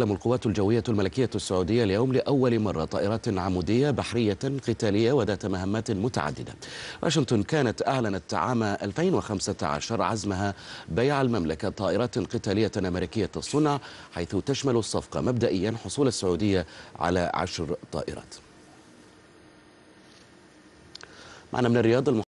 استخدم القوات الجوية الملكية السعودية اليوم لأول مرة طائرات عمودية بحرية قتالية وذات مهمات متعددة واشنطن كانت أعلنت عام 2015 عزمها بيع المملكة طائرات قتالية أمريكية الصنع حيث تشمل الصفقة مبدئيا حصول السعودية على عشر طائرات معنا من الرياض